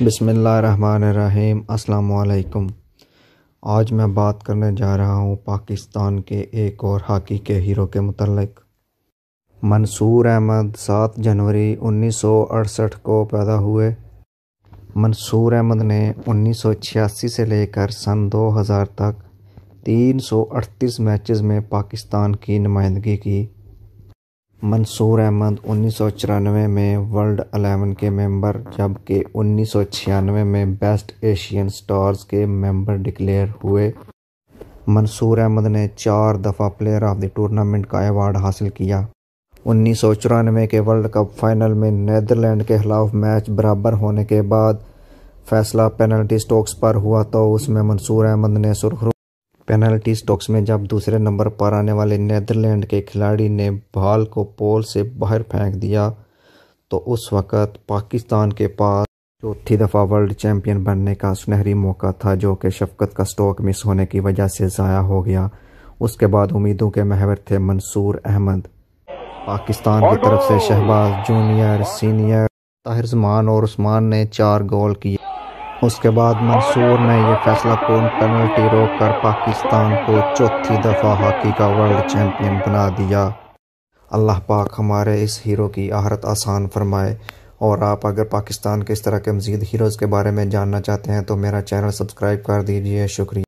बिसमीम् अल्लाम आज मैं बात करने जा रहा हूँ पाकिस्तान के एक और हॉकी के हीरो के मतलब मंसूर अहमद 7 जनवरी 1968 को पैदा हुए मंसूर अहमद ने 1986 से लेकर सन 2000 तक 338 मैचेस में पाकिस्तान की नुमाइंदगी की मंसूर अहमद उन्नीस में वर्ल्ड अलेवन के मेंबर जबकि उन्नीस में बेस्ट एशियन स्टार्स के मेंबर डिक्लेयर हुए मंसूर अहमद ने चार दफ़ा प्लेयर ऑफ द टूर्नामेंट का अवार्ड हासिल किया उन्नीस के वर्ल्ड कप फाइनल में नदरलैंड के खिलाफ मैच बराबर होने के बाद फैसला पेनल्टी स्टोक्स पर हुआ तो उसमें मंसूर अहमद ने सुरखरू पेनल्टी स्टॉक्स में जब दूसरे नंबर पर आने वाले नीदरलैंड के खिलाड़ी ने बॉल को पोल से बाहर फेंक दिया तो उस वक़्त पाकिस्तान के पास चौथी दफ़ा वर्ल्ड चैम्पियन बनने का सुनहरी मौका था जो कि शफकत का स्टॉक मिस होने की वजह से ज़ाया हो गया उसके बाद उम्मीदों के महवर थे मंसूर अहमद पाकिस्तान की तरफ से शहबाज जूनियर सीनियर ताहिर जमान और उस्मान ने चार गोल किए उसके बाद मंसूर ने यह फैसला कौन पेनल्टी रोक कर पाकिस्तान को चौथी दफ़ा हॉकी का वर्ल्ड चैम्पियन बना दिया अल्लाह पाक हमारे इस हीरो की आहरत आसान फरमाए और आप अगर पाकिस्तान के इस तरह के मज़ीद हीरोज़ के बारे में जानना चाहते हैं तो मेरा चैनल सब्सक्राइब कर दीजिए शुक्रिया